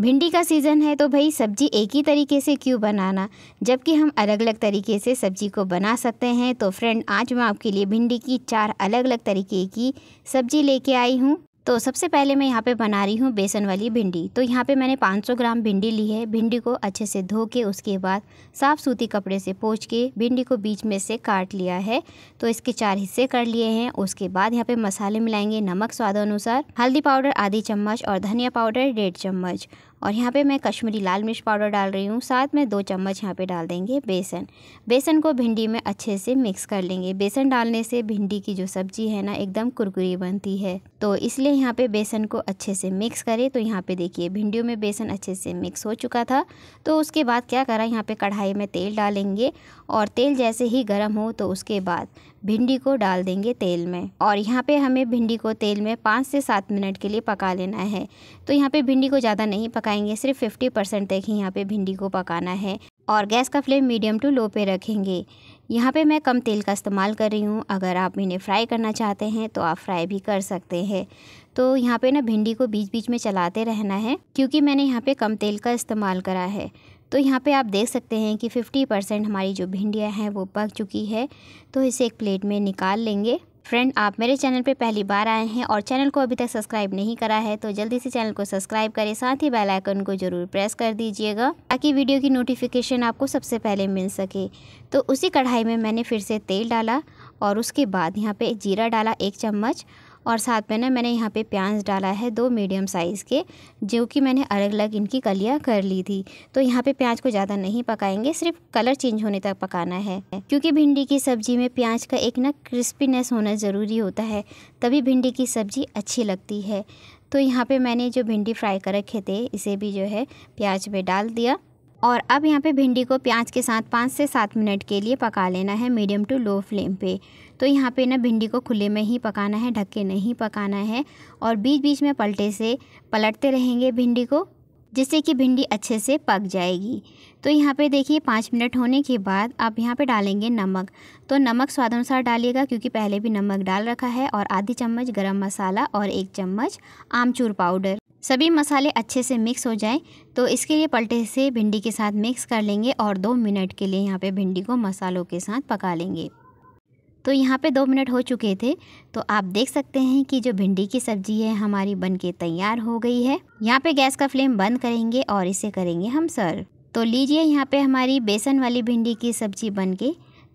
भिंडी का सीज़न है तो भाई सब्जी एक ही तरीके से क्यों बनाना जबकि हम अलग अलग तरीके से सब्जी को बना सकते हैं तो फ्रेंड आज मैं आपके लिए भिंडी की चार अलग अलग तरीके की सब्जी लेके आई हूँ तो सबसे पहले मैं यहाँ पे बना रही हूँ बेसन वाली भिंडी तो यहाँ पे मैंने 500 ग्राम भिंडी ली है भिंडी को अच्छे से धो के उसके बाद साफ़ सूती कपड़े से पोंछ के भिंडी को बीच में से काट लिया है तो इसके चार हिस्से कर लिए हैं उसके बाद यहाँ पे मसाले मिलाएंगे नमक स्वाद अनुसार हल्दी पाउडर आधी चम्मच और धनिया पाउडर डेढ़ चम्मच और यहाँ पे मैं कश्मीरी लाल मिर्च पाउडर डाल रही हूँ साथ में दो चम्मच यहाँ पे डाल देंगे बेसन बेसन को भिंडी में अच्छे से मिक्स कर लेंगे बेसन डालने से भिंडी की जो सब्ज़ी है ना एकदम कुरकुरी बनती है तो इसलिए यहाँ पे बेसन को अच्छे से मिक्स करें तो यहाँ पे देखिए भिंडियों में बेसन अच्छे से मिक्स हो चुका था तो उसके बाद क्या करा यहाँ पर कढ़ाई में तेल डालेंगे और तेल जैसे ही गर्म हो तो उसके बाद भिंडी को डाल देंगे तेल में और यहाँ पे हमें भिंडी को तेल में पाँच से सात मिनट के लिए पका लेना है तो यहाँ पे भिंडी को ज़्यादा नहीं पकाएंगे सिर्फ फिफ्टी परसेंट तक ही यहाँ पे भिंडी को पकाना है और गैस का फ्लेम मीडियम टू लो पे रखेंगे यहाँ पे मैं कम तेल का इस्तेमाल कर रही हूँ अगर आप इन्हें फ्राई करना चाहते हैं तो आप फ्राई भी कर सकते हैं तो यहाँ पे ना भिंडी को बीच बीच में चलाते रहना है क्योंकि मैंने यहाँ पे कम तेल का इस्तेमाल करा है तो यहाँ पे आप देख सकते हैं कि 50 परसेंट हमारी जो भिंडियाँ हैं वो पक चुकी है तो इसे एक प्लेट में निकाल लेंगे फ्रेंड आप मेरे चैनल पे पहली बार आए हैं और चैनल को अभी तक सब्सक्राइब नहीं करा है तो जल्दी से चैनल को सब्सक्राइब करें साथ ही बेल आइकन को ज़रूर प्रेस कर दीजिएगा ताकि वीडियो की नोटिफिकेशन आपको सबसे पहले मिल सके तो उसी कढ़ाई में मैंने फिर से तेल डाला और उसके बाद यहाँ पे जीरा डाला एक चम्मच और साथ में ना मैंने यहाँ पे प्याज डाला है दो मीडियम साइज़ के जो कि मैंने अलग अलग इनकी कलियाँ कर ली थी तो यहाँ पे प्याज को ज़्यादा नहीं पकाएंगे सिर्फ कलर चेंज होने तक पकाना है क्योंकि भिंडी की सब्ज़ी में प्याज का एक ना क्रिस्पीनेस होना ज़रूरी होता है तभी भिंडी की सब्ज़ी अच्छी लगती है तो यहाँ पर मैंने जो भिंडी फ्राई कर रखे थे इसे भी जो है प्याज में डाल दिया और अब यहाँ पे भिंडी को प्याज के साथ पाँच से सात मिनट के लिए पका लेना है मीडियम टू लो फ्लेम पे तो यहाँ पे ना भिंडी को खुले में ही पकाना है ढक के नहीं पकाना है और बीच बीच में पलटे से पलटते रहेंगे भिंडी को जिससे कि भिंडी अच्छे से पक जाएगी तो यहाँ पे देखिए पाँच मिनट होने के बाद आप यहाँ पे डालेंगे नमक तो नमक स्वाद अनुसार डालिएगा क्योंकि पहले भी नमक डाल रखा है और आधी चम्मच गरम मसाला और एक चम्मच आमचूर पाउडर सभी मसाले अच्छे से मिक्स हो जाए तो इसके लिए पलटे से भिंडी के साथ मिक्स कर लेंगे और दो मिनट के लिए यहाँ पे भिंडी को मसालों के साथ पका लेंगे तो यहाँ पे दो मिनट हो चुके थे तो आप देख सकते हैं कि जो भिंडी की सब्ज़ी है हमारी बनके तैयार हो गई है यहाँ पे गैस का फ्लेम बंद करेंगे और इसे करेंगे हम सर्व तो लीजिए यहाँ पे हमारी बेसन वाली भिंडी की सब्ज़ी बन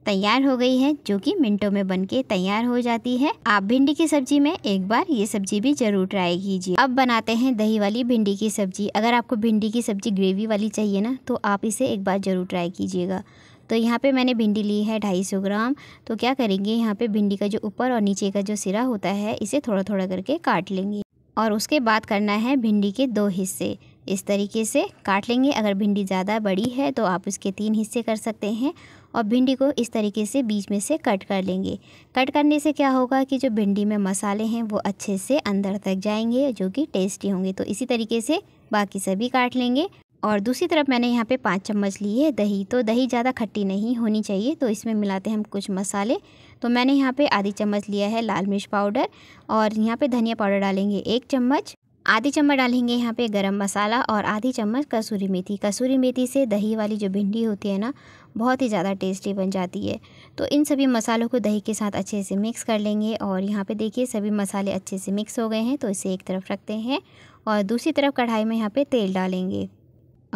तैयार हो गई है जो कि मिनटों में बनके तैयार हो जाती है आप भिंडी की सब्जी में एक बार ये सब्जी भी जरूर ट्राई कीजिए अब बनाते हैं दही वाली भिंडी की सब्जी अगर आपको भिंडी की सब्जी ग्रेवी वाली चाहिए ना तो आप इसे एक बार ज़रूर ट्राई कीजिएगा तो यहाँ पे मैंने भिंडी ली है ढाई सौ ग्राम तो क्या करेंगे यहाँ पे भिंडी का जो ऊपर और नीचे का जो सिरा होता है इसे थोड़ा थोड़ा करके काट लेंगे और उसके बाद करना है भिंडी के दो हिस्से इस तरीके से काट लेंगे अगर भिंडी ज़्यादा बड़ी है तो आप उसके तीन हिस्से कर सकते हैं और भिंडी को इस तरीके से बीच में से कट कर लेंगे कट करने से क्या होगा कि जो भिंडी में मसाले हैं वो अच्छे से अंदर तक जाएंगे जो कि टेस्टी होंगे तो इसी तरीके से बाकी सभी काट लेंगे और दूसरी तरफ मैंने यहाँ पे पाँच चम्मच ली है दही तो दही ज़्यादा खट्टी नहीं होनी चाहिए तो इसमें मिलाते हैं हम कुछ मसाले तो मैंने यहाँ पे आधी चम्मच लिया है लाल मिर्च पाउडर और यहाँ पे धनिया पाउडर डालेंगे एक चम्मच आधी चम्मच डालेंगे यहाँ पे गरम मसाला और आधी चम्मच कसूरी मेथी कसूरी मेथी से दही वाली जो भिंडी होती है ना बहुत ही ज़्यादा टेस्टी बन जाती है तो इन सभी मसालों को दही के साथ अच्छे से मिक्स कर लेंगे और यहाँ पे देखिए सभी मसाले अच्छे से मिक्स हो गए हैं तो इसे एक तरफ रखते हैं और दूसरी तरफ कढ़ाई में यहाँ पर तेल डालेंगे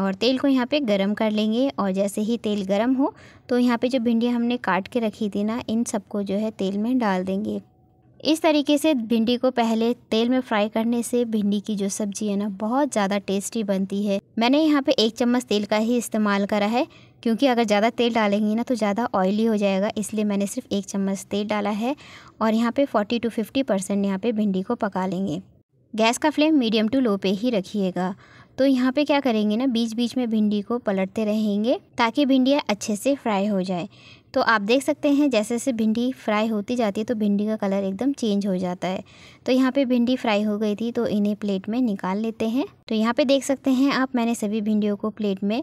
और तेल को यहाँ पे गरम कर लेंगे और जैसे ही तेल गरम हो तो यहाँ पे जो भिंडी हमने काट के रखी थी ना इन सबको जो है तेल में डाल देंगे इस तरीके से भिंडी को पहले तेल में फ्राई करने से भिंडी की जो सब्ज़ी है ना बहुत ज़्यादा टेस्टी बनती है मैंने यहाँ पे एक चम्मच तेल का ही इस्तेमाल करा है क्योंकि अगर ज़्यादा तेल डालेंगे ना तो ज़्यादा ऑयली हो जाएगा इसलिए मैंने सिर्फ एक चम्मच तेल डाला है और यहाँ पे 40 टू 50 परसेंट यहाँ पर भिंडी को पका लेंगे गैस का फ्लेम मीडियम टू लो पे ही रखिएगा तो यहाँ पे क्या करेंगे ना बीच बीच में भिंडी को पलटते रहेंगे ताकि भिंडियाँ अच्छे से फ्राई हो जाए तो आप देख सकते हैं जैसे जैसे भिंडी फ्राई होती जाती है तो भिंडी का कलर एकदम चेंज हो जाता है तो यहाँ पे भिंडी फ्राई हो गई थी तो इन्हें प्लेट में निकाल लेते हैं तो यहाँ पे देख सकते हैं आप मैंने सभी भिंडियों को प्लेट में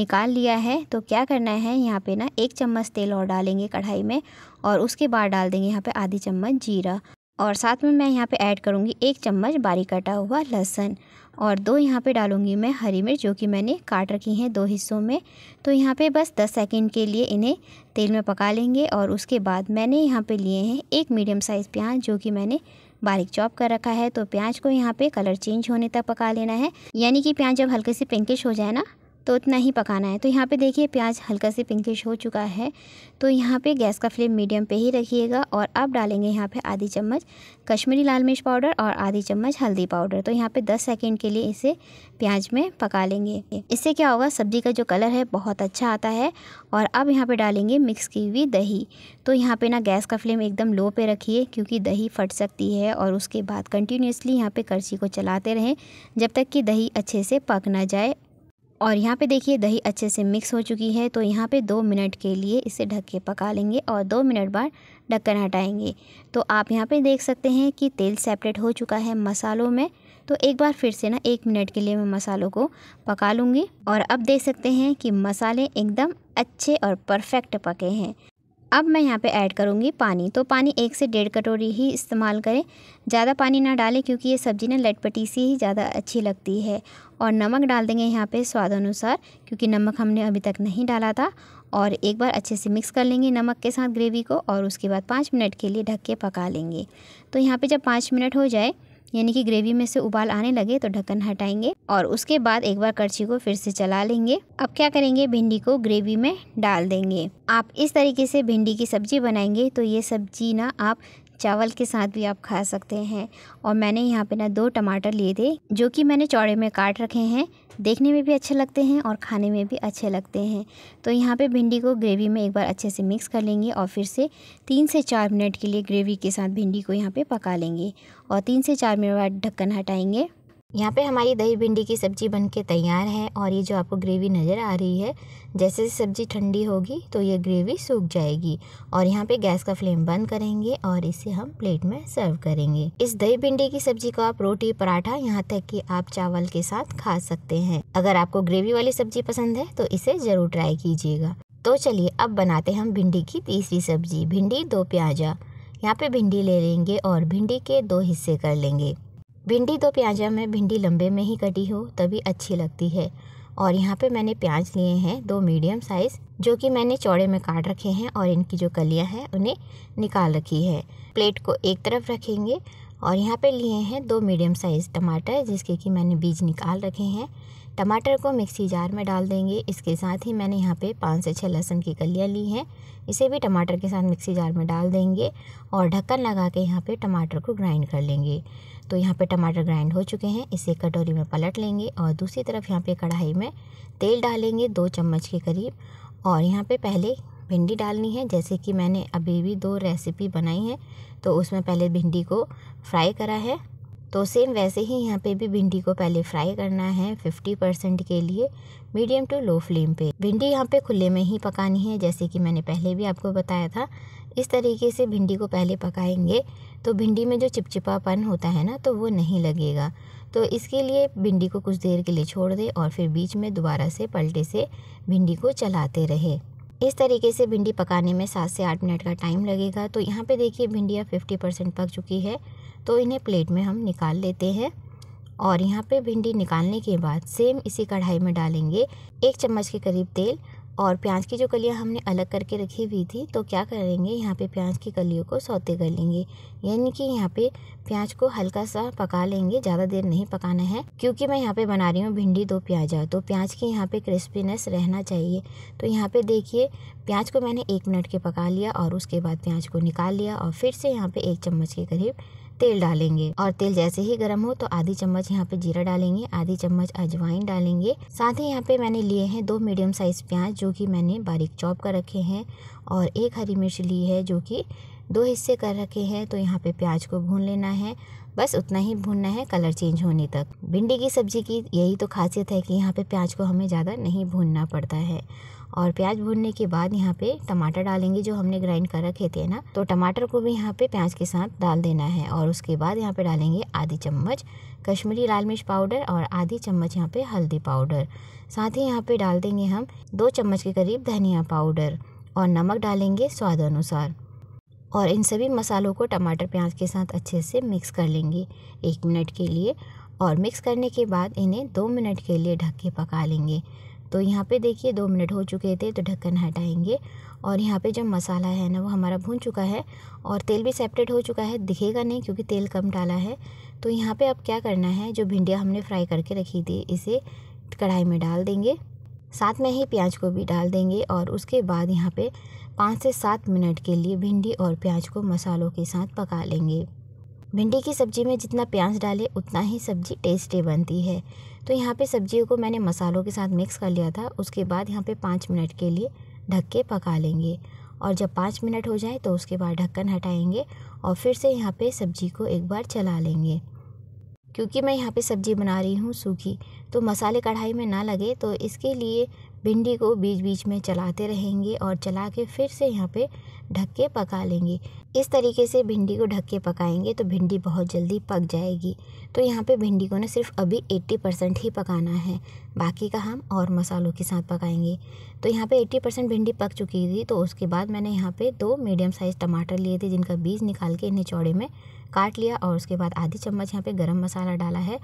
निकाल लिया है तो क्या करना है यहाँ पे ना एक चम्मच तेल और डालेंगे कढ़ाई में और उसके बाद डाल देंगे यहाँ पर आधी चम्मच जीरा और साथ में मैं यहाँ पे ऐड करूँगी एक चम्मच बारीक कटा हुआ लहसुन और दो यहाँ पे डालूँगी मैं हरी मिर्च जो कि मैंने काट रखी हैं दो हिस्सों में तो यहाँ पे बस 10 सेकंड के लिए इन्हें तेल में पका लेंगे और उसके बाद मैंने यहाँ पे लिए हैं एक मीडियम साइज़ प्याज जो कि मैंने बारीक चॉप कर रखा है तो प्याज को यहाँ पर कलर चेंज होने तक पका लेना है यानी कि प्याज जब हल्के से पिंकिश हो जाए ना तो उतना ही पकाना है तो यहाँ पे देखिए प्याज हल्का से पिंकिश हो चुका है तो यहाँ पे गैस का फ्लेम मीडियम पे ही रखिएगा और अब डालेंगे यहाँ पे आधी चम्मच कश्मीरी लाल मिर्च पाउडर और आधी चम्मच हल्दी पाउडर तो यहाँ पे 10 सेकंड के लिए इसे प्याज में पका लेंगे इससे क्या होगा सब्ज़ी का जो कलर है बहुत अच्छा आता है और अब यहाँ पर डालेंगे मिक्स की हुई दही तो यहाँ पर ना गैस का फ्लेम एकदम लो पर रखिए क्योंकि दही फट सकती है और उसके बाद कंटिन्यूसली यहाँ पर करछी को चलाते रहें जब तक कि दही अच्छे से पक ना जाए और यहाँ पे देखिए दही अच्छे से मिक्स हो चुकी है तो यहाँ पे दो मिनट के लिए इसे ढक के पका लेंगे और दो मिनट बाद ढक्कन हटाएंगे तो आप यहाँ पे देख सकते हैं कि तेल सेपरेट हो चुका है मसालों में तो एक बार फिर से ना एक मिनट के लिए मैं मसालों को पका लूँगी और अब देख सकते हैं कि मसाले एकदम अच्छे और परफेक्ट पके हैं अब मैं यहाँ पे ऐड करूँगी पानी तो पानी एक से डेढ़ कटोरी ही इस्तेमाल करें ज़्यादा पानी ना डालें क्योंकि ये सब्ज़ी ना लटपटी सी ही ज़्यादा अच्छी लगती है और नमक डाल देंगे यहाँ पे स्वाद अनुसार क्योंकि नमक हमने अभी तक नहीं डाला था और एक बार अच्छे से मिक्स कर लेंगे नमक के साथ ग्रेवी को और उसके बाद पाँच मिनट के लिए ढक के पका लेंगे तो यहाँ पर जब पाँच मिनट हो जाए यानी कि ग्रेवी में से उबाल आने लगे तो ढक्कन हटाएंगे और उसके बाद एक बार करछी को फिर से चला लेंगे अब क्या करेंगे भिंडी को ग्रेवी में डाल देंगे आप इस तरीके से भिंडी की सब्जी बनाएंगे तो ये सब्जी ना आप चावल के साथ भी आप खा सकते हैं और मैंने यहाँ पे ना दो टमाटर लिए थे जो कि मैंने चौड़े में काट रखे हैं देखने में भी अच्छे लगते हैं और खाने में भी अच्छे लगते हैं तो यहाँ पे भिंडी को ग्रेवी में एक बार अच्छे से मिक्स कर लेंगे और फिर से तीन से चार मिनट के लिए ग्रेवी के साथ भिंडी को यहाँ पर पका लेंगे और तीन से चार मिनट बाद ढक्कन हटाएंगे यहाँ पे हमारी दही भिंडी की सब्ज़ी बन के तैयार है और ये जो आपको ग्रेवी नज़र आ रही है जैसे सब्ज़ी ठंडी होगी तो ये ग्रेवी सूख जाएगी और यहाँ पे गैस का फ्लेम बंद करेंगे और इसे हम प्लेट में सर्व करेंगे इस दही भिंडी की सब्ज़ी को आप रोटी पराठा यहाँ तक कि आप चावल के साथ खा सकते हैं अगर आपको ग्रेवी वाली सब्ज़ी पसंद है तो इसे ज़रूर ट्राई कीजिएगा तो चलिए अब बनाते हैं हम भिंडी की तीसरी सब्ज़ी भिंडी दो प्याजा यहाँ पे भिंडी ले लेंगे और भिंडी के दो हिस्से कर लेंगे भिंडी तो प्याजा में भिंडी लंबे में ही कटी हो तभी अच्छी लगती है और यहाँ पे मैंने प्याज लिए हैं दो मीडियम साइज़ जो कि मैंने चौड़े में काट रखे हैं और इनकी जो कलियाँ हैं उन्हें निकाल रखी है प्लेट को एक तरफ रखेंगे और यहाँ पे लिए हैं दो मीडियम साइज़ टमाटर जिसके कि मैंने बीज निकाल रखे हैं टमाटर को मिक्सी जार में डाल देंगे इसके साथ ही मैंने यहाँ पे पाँच से छः लहसुन की कलियाँ ली हैं इसे भी टमाटर के साथ मिक्सी जार में डाल देंगे और ढक्कन लगा के यहाँ पे टमाटर को ग्राइंड कर लेंगे तो यहाँ पे टमाटर ग्राइंड हो चुके हैं इसे कटोरी में पलट लेंगे और दूसरी तरफ यहाँ पे कढ़ाई में तेल डालेंगे दो चम्मच के करीब और यहाँ पे पहले भिंडी डालनी है जैसे कि मैंने अभी भी दो रेसिपी बनाई है तो उसमें पहले भिंडी को फ्राई करा है तो सेम वैसे ही यहाँ पे भी भिंडी को पहले फ्राई करना है 50 परसेंट के लिए मीडियम टू लो फ्लेम पे भिंडी यहाँ पे खुले में ही पकानी है जैसे कि मैंने पहले भी आपको बताया था इस तरीके से भिंडी को पहले पकाएंगे तो भिंडी में जो चिपचिपापन होता है ना तो वो नहीं लगेगा तो इसके लिए भिंडी को कुछ देर के लिए छोड़ दे और फिर बीच में दोबारा से पलटे से भिंडी को चलाते रहे इस तरीके से भिंडी पकाने में सात से आठ मिनट का टाइम लगेगा तो यहाँ पे देखिए भिंडियाँ फिफ्टी परसेंट पक चुकी है तो इन्हें प्लेट में हम निकाल लेते हैं और यहाँ पे भिंडी निकालने के बाद सेम इसी कढ़ाई में डालेंगे एक चम्मच के करीब तेल और प्याज की जो कलियाँ हमने अलग करके रखी हुई थी तो क्या करेंगे यहाँ पे प्याज की कलियों को सौते कर लेंगे यानी कि यहाँ पे प्याज को हल्का सा पका लेंगे ज़्यादा देर नहीं पकाना है क्योंकि मैं यहाँ पे बना रही हूँ भिंडी दो प्याजा तो प्याज की यहाँ पे क्रिस्पीनेस रहना चाहिए तो यहाँ पे देखिए प्याज को मैंने एक मिनट के पका लिया और उसके बाद प्याज को निकाल लिया और फिर से यहाँ पर एक चम्मच के करीब तेल डालेंगे और तेल जैसे ही गर्म हो तो आधी चम्मच यहाँ पे जीरा डालेंगे आधी चम्मच अजवाइन डालेंगे साथ ही यहाँ पे मैंने लिए हैं दो मीडियम साइज प्याज जो कि मैंने बारीक चॉप कर रखे हैं और एक हरी मिर्च ली है जो कि दो हिस्से कर रखे हैं तो यहाँ पे प्याज को भून लेना है बस उतना ही भूनना है कलर चेंज होने तक भिंडी की सब्ज़ी की यही तो खासियत है कि यहाँ पे प्याज को हमें ज़्यादा नहीं भूनना पड़ता है और प्याज भूनने के बाद यहाँ पे टमाटर डालेंगे जो हमने ग्राइंड कर रखे थे ना तो टमाटर को भी यहाँ पे प्याज के साथ डाल देना है और उसके बाद यहाँ पे डालेंगे आधी चम्मच कश्मीरी लाल मिर्च पाउडर और आधी चम्मच यहाँ पे हल्दी पाउडर साथ ही यहाँ पे डाल देंगे हम दो चम्मच के करीब धनिया पाउडर और नमक डालेंगे स्वाद अनुसार और इन सभी मसालों को टमाटर प्याज के साथ अच्छे से मिक्स कर लेंगे एक मिनट के लिए और मिक्स करने के बाद इन्हें दो मिनट के लिए ढक के पका लेंगे तो यहाँ पे देखिए दो मिनट हो चुके थे तो ढक्कन हटाएंगे और यहाँ पे जो मसाला है ना वो हमारा भून चुका है और तेल भी सेपरेट हो चुका है दिखेगा नहीं क्योंकि तेल कम डाला है तो यहाँ पे अब क्या करना है जो भिंडियाँ हमने फ्राई करके रखी थी इसे कढ़ाई में डाल देंगे साथ में ही प्याज को भी डाल देंगे और उसके बाद यहाँ पर पाँच से सात मिनट के लिए भिंडी और प्याज को मसालों के साथ पका लेंगे भिंडी की सब्ज़ी में जितना प्याज डालें उतना ही सब्ज़ी टेस्टी बनती है तो यहाँ पे सब्जियों को मैंने मसालों के साथ मिक्स कर लिया था उसके बाद यहाँ पे पाँच मिनट के लिए ढक के पका लेंगे और जब पाँच मिनट हो जाए तो उसके बाद ढक्कन हटाएंगे और फिर से यहाँ पे सब्ज़ी को एक बार चला लेंगे क्योंकि मैं यहाँ पे सब्ज़ी बना रही हूँ सूखी तो मसाले कढ़ाई में ना लगे तो इसके लिए भिंडी को बीच बीच में चलाते रहेंगे और चला के फिर से यहाँ पे ढक के पका लेंगे इस तरीके से भिंडी को ढक के पकाएंगे तो भिंडी बहुत जल्दी पक जाएगी तो यहाँ पे भिंडी को ना सिर्फ अभी 80 परसेंट ही पकाना है बाकी का हम और मसालों के साथ पकाएंगे तो यहाँ पे 80 परसेंट भिंडी पक चुकी थी तो उसके बाद मैंने यहाँ पे दो मीडियम साइज़ टमाटर लिए थे जिनका बीज निकाल के इन्हें चौड़े में काट लिया और उसके बाद आधी चम्मच यहाँ पर गर्म मसाला डाला है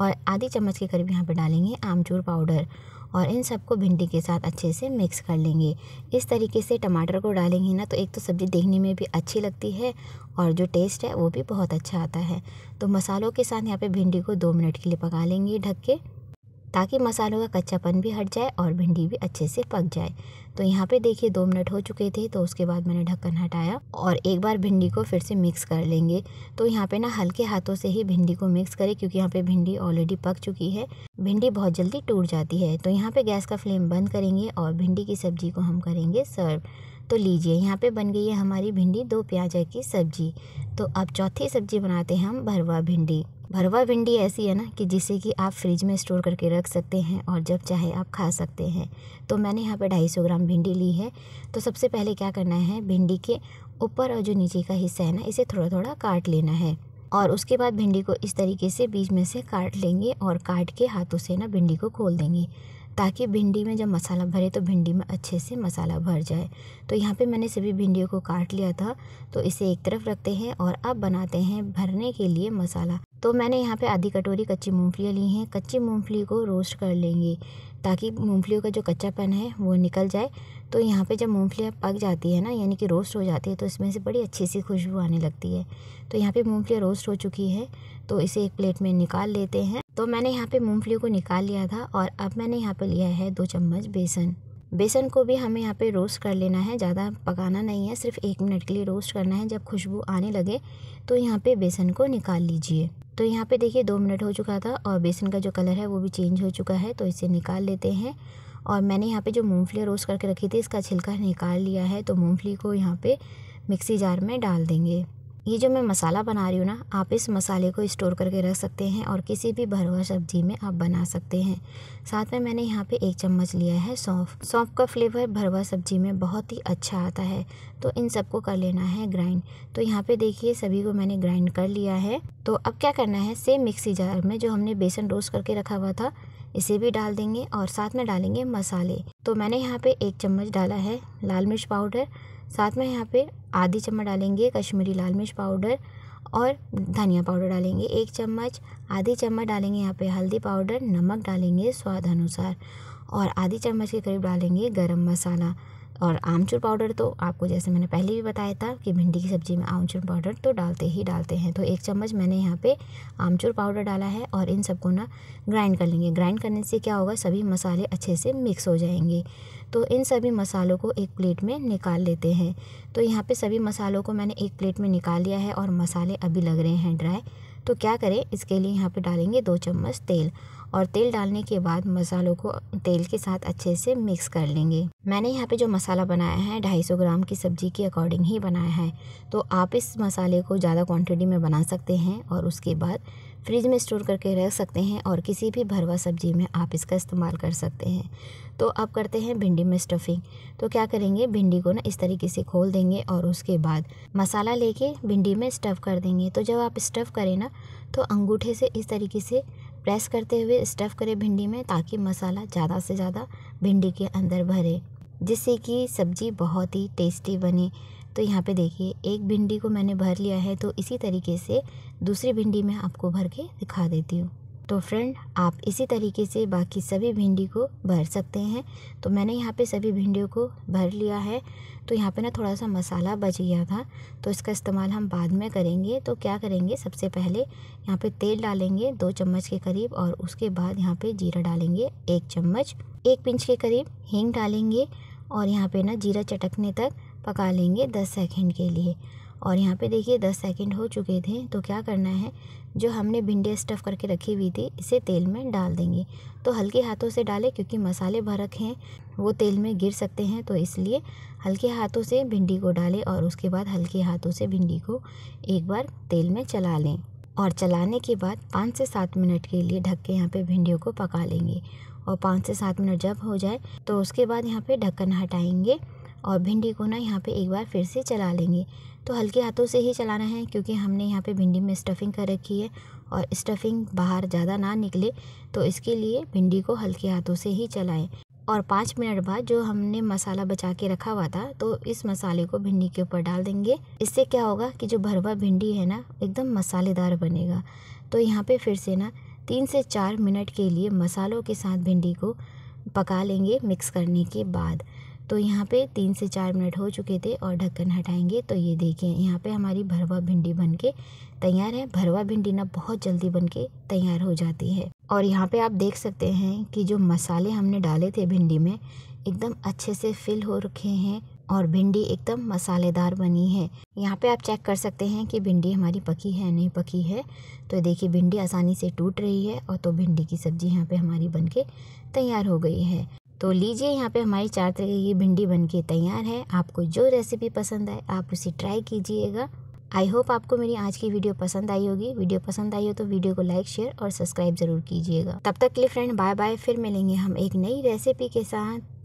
और आधी चम्मच के करीब यहाँ पर डालेंगे आमचूर पाउडर और इन सबको भिंडी के साथ अच्छे से मिक्स कर लेंगे इस तरीके से टमाटर को डालेंगे ना तो एक तो सब्ज़ी देखने में भी अच्छी लगती है और जो टेस्ट है वो भी बहुत अच्छा आता है तो मसालों के साथ यहाँ पे भिंडी को दो मिनट के लिए पका लेंगे ढक के ताकि मसालों का कच्चापन भी हट जाए और भिंडी भी अच्छे से पक जाए तो यहाँ पे देखिए दो मिनट हो चुके थे तो उसके बाद मैंने ढक्कन हटाया और एक बार भिंडी को फिर से मिक्स कर लेंगे तो यहाँ पे ना हल्के हाथों से ही भिंडी को मिक्स करें क्योंकि यहाँ पे भिंडी ऑलरेडी पक चुकी है भिंडी बहुत जल्दी टूट जाती है तो यहाँ पे गैस का फ्लेम बंद करेंगे और भिंडी की सब्जी को हम करेंगे सर्व तो लीजिए यहाँ पे बन गई है हमारी भिंडी दो प्याजा की सब्जी तो अब चौथी सब्जी बनाते हैं हम भरवा भिंडी भरवा भिंडी ऐसी है ना कि जिसे कि आप फ्रिज में स्टोर करके रख सकते हैं और जब चाहे आप खा सकते हैं तो मैंने यहाँ पे 250 ग्राम भिंडी ली है तो सबसे पहले क्या करना है भिंडी के ऊपर और जो नीचे का हिस्सा है ना इसे थोड़ा थोड़ा काट लेना है और उसके बाद भिंडी को इस तरीके से बीच में से काट लेंगे और काट के हाथों से ना भिंडी को खोल देंगे ताकि भिंडी में जब मसाला भरे तो भिंडी में अच्छे से मसाला भर जाए तो यहाँ पे मैंने सभी भिंडियों को काट लिया था तो इसे एक तरफ रखते हैं और अब बनाते हैं भरने के लिए मसाला तो मैंने यहाँ पे आधी कटोरी कच्ची मूंगफलियाँ ली हैं कच्ची मूंगफली को रोस्ट कर लेंगे ताकि मूँगफलियों का जो कच्चापन है वो निकल जाए तो यहाँ पे जब मूँगफलियाँ पक जाती है ना यानी कि रोस्ट हो जाती है तो इसमें से बड़ी अच्छी सी खुशबू आने लगती है तो यहाँ पे मूंगफली रोस्ट हो चुकी है तो इसे एक प्लेट में निकाल लेते हैं तो मैंने यहाँ पे मूँगफली को निकाल लिया था और अब मैंने यहाँ पे लिया है दो चम्मच बेसन बेसन को भी हमें यहाँ पे रोस्ट कर लेना है ज़्यादा पकाना नहीं है सिर्फ एक मिनट के लिए रोस्ट करना है जब खुशबू आने लगे तो यहाँ पे बेसन को निकाल लीजिए तो यहाँ पे देखिए दो मिनट हो चुका था और बेसन का जो कलर है वो भी चेंज हो चुका है तो इसे निकाल लेते हैं और मैंने यहाँ पे जो मूंगफली रोस्ट करके रखी थी इसका छिलका निकाल लिया है तो मूंगफली को यहाँ पे मिक्सी जार में डाल देंगे ये जो मैं मसाला बना रही हूँ ना आप इस मसाले को स्टोर करके रख सकते हैं और किसी भी भरवा सब्जी में आप बना सकते हैं साथ में मैंने यहाँ पे एक चम्मच लिया है सौंफ सौंफ का फ्लेवर भरवा सब्जी में बहुत ही अच्छा आता है तो इन सबको कर लेना है ग्राइंड तो यहाँ पे देखिए सभी को मैंने ग्राइंड कर लिया है तो अब क्या करना है सेम मिक्सी जार में जो हमने बेसन रोस्ट करके रखा हुआ था इसे भी डाल देंगे और साथ में डालेंगे मसाले तो मैंने यहाँ पे एक चम्मच डाला है लाल मिर्च पाउडर साथ में यहाँ पे आधी चम्मच डालेंगे कश्मीरी लाल मिर्च पाउडर और धनिया पाउडर डालेंगे एक चम्मच आधी चम्मच डालेंगे यहाँ पे हल्दी पाउडर नमक डालेंगे स्वाद अनुसार और आधी चम्मच के करीब डालेंगे गरम मसाला और आमचूर पाउडर तो आपको जैसे मैंने पहले भी बताया था कि भिंडी की सब्ज़ी में आमचूर पाउडर तो डालते ही डालते हैं तो एक चम्मच मैंने यहाँ पे आमचूर पाउडर डाला है और इन सबको ना ग्राइंड कर लेंगे ग्राइंड करने से क्या होगा सभी मसाले अच्छे से मिक्स हो जाएंगे तो इन सभी मसालों को एक प्लेट में निकाल लेते हैं तो यहाँ पर सभी मसालों को मैंने एक प्लेट में निकाल लिया है और मसाले अभी लग रहे हैं ड्राई तो क्या करें इसके लिए यहाँ पर डालेंगे दो चम्मच तेल और तेल डालने के बाद मसालों को तेल के साथ अच्छे से मिक्स कर लेंगे मैंने यहाँ पे जो मसाला बनाया है सौ ग्राम की सब्जी के अकॉर्डिंग ही बनाया है तो आप इस मसाले को ज़्यादा क्वांटिटी में बना सकते हैं और उसके बाद फ्रिज में स्टोर करके रख सकते हैं और किसी भी भरवा सब्जी में आप इसका इस्तेमाल कर सकते हैं तो अब करते हैं भिंडी में स्टफिंग तो क्या करेंगे भिंडी को ना इस तरीके से खोल देंगे और उसके बाद मसाला लेके भिंडी में स्टफ़ कर देंगे तो जब आप स्टफ़ करें ना तो अंगूठे से इस तरीके से प्रेस करते हुए स्टफ़ करें भिंडी में ताकि मसाला ज़्यादा से ज़्यादा भिंडी के अंदर भरे जिससे कि सब्ज़ी बहुत ही टेस्टी बने तो यहाँ पे देखिए एक भिंडी को मैंने भर लिया है तो इसी तरीके से दूसरी भिंडी में आपको भर के दिखा देती हूँ तो फ्रेंड आप इसी तरीके से बाकी सभी भिंडी को भर सकते हैं तो मैंने यहाँ पे सभी भिंडियों को भर लिया है तो यहाँ पे ना थोड़ा सा मसाला बच गया था तो इसका इस्तेमाल हम बाद में करेंगे तो क्या करेंगे सबसे पहले यहाँ पे तेल डालेंगे दो चम्मच के करीब और उसके बाद यहाँ पे जीरा डालेंगे एक चम्मच एक पिंच के करीब हींग डालेंगे और यहाँ पर ना जीरा चटकने तक पका लेंगे दस सेकेंड के लिए और यहाँ पे देखिए 10 सेकंड हो चुके थे तो क्या करना है जो हमने भिंडी स्टफ़ करके रखी हुई थी इसे तेल में डाल देंगे तो हल्के हाथों से डालें क्योंकि मसाले भरक हैं वो तेल में गिर सकते हैं तो इसलिए हल्के हाथों से भिंडी को डालें और उसके बाद हल्के हाथों से भिंडी को एक बार तेल में चला लें और चलाने के बाद पाँच से सात मिनट के लिए ढक के यहाँ पर भिंडियों को पका लेंगे और पाँच से सात मिनट जब हो जाए तो उसके बाद यहाँ पर ढक्कन हटाएंगे और भिंडी को ना यहाँ पर एक बार फिर से चला लेंगे तो हल्के हाथों से ही चलाना है क्योंकि हमने यहाँ पे भिंडी में स्टफिंग कर रखी है और स्टफिंग बाहर ज़्यादा ना निकले तो इसके लिए भिंडी को हल्के हाथों से ही चलाएं और पाँच मिनट बाद जो हमने मसाला बचा के रखा हुआ था तो इस मसाले को भिंडी के ऊपर डाल देंगे इससे क्या होगा कि जो भरवा भिंडी है ना एकदम मसालेदार बनेगा तो यहाँ पे फिर से ना तीन से चार मिनट के लिए मसालों के साथ भिंडी को पका लेंगे मिक्स करने के बाद तो यहाँ पे तीन से चार मिनट हो चुके थे और ढक्कन हटाएंगे तो ये देखिए यहाँ पे हमारी भरवा भिंडी बन के तैयार है भरवा भिंडी ना बहुत जल्दी बन के तैयार हो जाती है और यहाँ पे आप देख सकते हैं कि जो मसाले हमने डाले थे भिंडी में एकदम अच्छे से फिल हो रखे हैं और भिंडी एकदम मसालेदार बनी है यहाँ पे आप चेक कर सकते हैं कि भिंडी हमारी पकी है नहीं पकी है तो देखिए भिंडी आसानी से टूट रही है और तो भिंडी की सब्ज़ी यहाँ पे हमारी बन के तैयार हो गई है तो लीजिए यहाँ पे हमारी चार तरह की भिंडी बनके तैयार है आपको जो रेसिपी पसंद आए आप उसे ट्राई कीजिएगा आई होप आपको मेरी आज की वीडियो पसंद आई होगी वीडियो पसंद आई हो तो वीडियो को लाइक शेयर और सब्सक्राइब जरूर कीजिएगा तब तक के लिए फ्रेंड बाय बाय फिर मिलेंगे हम एक नई रेसिपी के साथ